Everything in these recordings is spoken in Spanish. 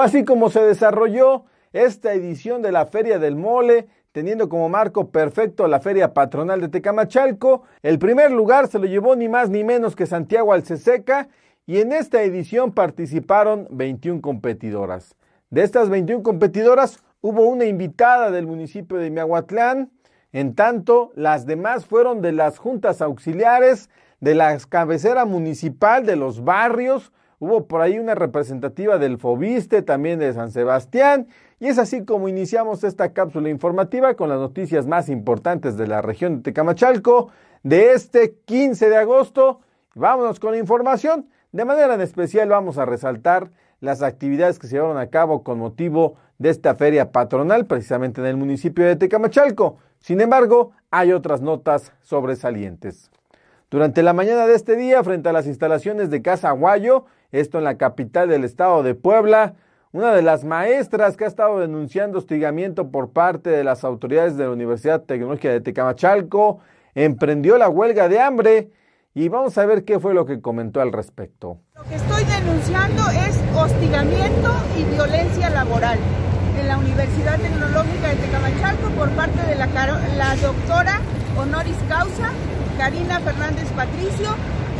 así como se desarrolló esta edición de la Feria del Mole, teniendo como marco perfecto la Feria Patronal de Tecamachalco. El primer lugar se lo llevó ni más ni menos que Santiago Alceseca y en esta edición participaron 21 competidoras. De estas 21 competidoras hubo una invitada del municipio de Miahuatlán, en tanto las demás fueron de las juntas auxiliares, de la cabecera municipal, de los barrios, Hubo por ahí una representativa del Fobiste, también de San Sebastián. Y es así como iniciamos esta cápsula informativa con las noticias más importantes de la región de Tecamachalco de este 15 de agosto. Vámonos con la información. De manera en especial vamos a resaltar las actividades que se llevaron a cabo con motivo de esta feria patronal precisamente en el municipio de Tecamachalco. Sin embargo, hay otras notas sobresalientes. Durante la mañana de este día, frente a las instalaciones de Casa Guayo, esto en la capital del estado de Puebla. Una de las maestras que ha estado denunciando hostigamiento por parte de las autoridades de la Universidad Tecnológica de Tecamachalco emprendió la huelga de hambre y vamos a ver qué fue lo que comentó al respecto. Lo que estoy denunciando es hostigamiento y violencia laboral en la Universidad Tecnológica de Tecamachalco por parte de la, la doctora honoris causa Karina Fernández Patricio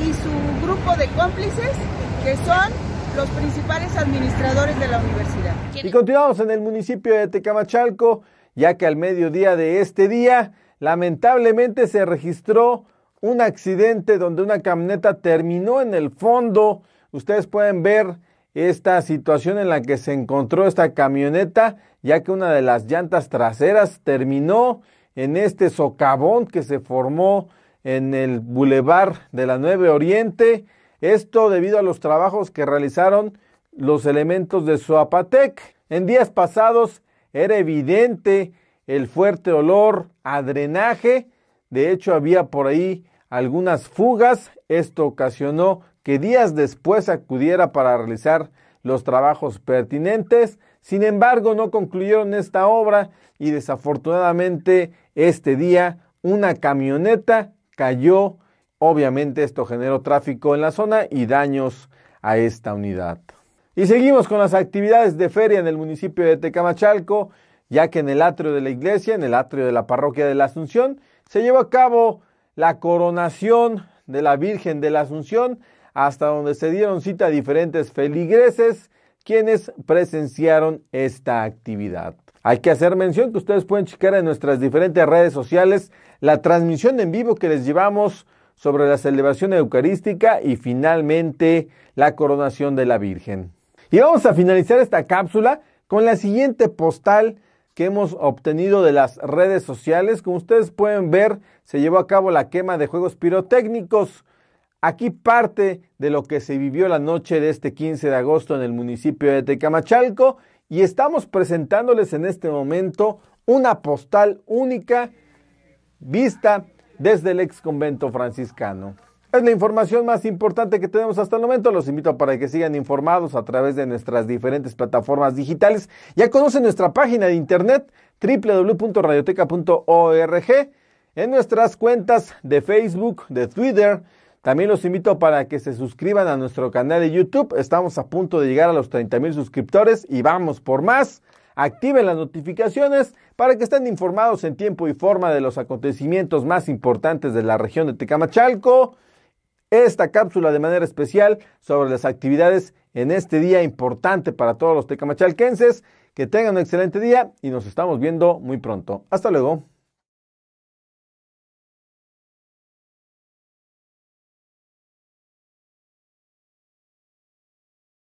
y su grupo de cómplices que son los principales administradores de la universidad. Y continuamos en el municipio de Tecamachalco, ya que al mediodía de este día, lamentablemente se registró un accidente donde una camioneta terminó en el fondo. Ustedes pueden ver esta situación en la que se encontró esta camioneta, ya que una de las llantas traseras terminó en este socavón que se formó en el bulevar de la Nueve Oriente esto debido a los trabajos que realizaron los elementos de Suapatec. En días pasados era evidente el fuerte olor a drenaje. De hecho, había por ahí algunas fugas. Esto ocasionó que días después acudiera para realizar los trabajos pertinentes. Sin embargo, no concluyeron esta obra y desafortunadamente este día una camioneta cayó Obviamente esto generó tráfico en la zona y daños a esta unidad. Y seguimos con las actividades de feria en el municipio de Tecamachalco, ya que en el atrio de la iglesia, en el atrio de la parroquia de la Asunción, se llevó a cabo la coronación de la Virgen de la Asunción, hasta donde se dieron cita a diferentes feligreses quienes presenciaron esta actividad. Hay que hacer mención que ustedes pueden checar en nuestras diferentes redes sociales la transmisión en vivo que les llevamos sobre la celebración eucarística y finalmente la coronación de la Virgen. Y vamos a finalizar esta cápsula con la siguiente postal que hemos obtenido de las redes sociales. Como ustedes pueden ver, se llevó a cabo la quema de juegos pirotécnicos. Aquí parte de lo que se vivió la noche de este 15 de agosto en el municipio de Tecamachalco y estamos presentándoles en este momento una postal única vista desde el ex convento franciscano. Es la información más importante que tenemos hasta el momento. Los invito para que sigan informados a través de nuestras diferentes plataformas digitales. Ya conocen nuestra página de internet www.radioteca.org, en nuestras cuentas de Facebook, de Twitter. También los invito para que se suscriban a nuestro canal de YouTube. Estamos a punto de llegar a los 30 mil suscriptores y vamos por más activen las notificaciones para que estén informados en tiempo y forma de los acontecimientos más importantes de la región de Tecamachalco. Esta cápsula de manera especial sobre las actividades en este día importante para todos los tecamachalquenses. Que tengan un excelente día y nos estamos viendo muy pronto. Hasta luego.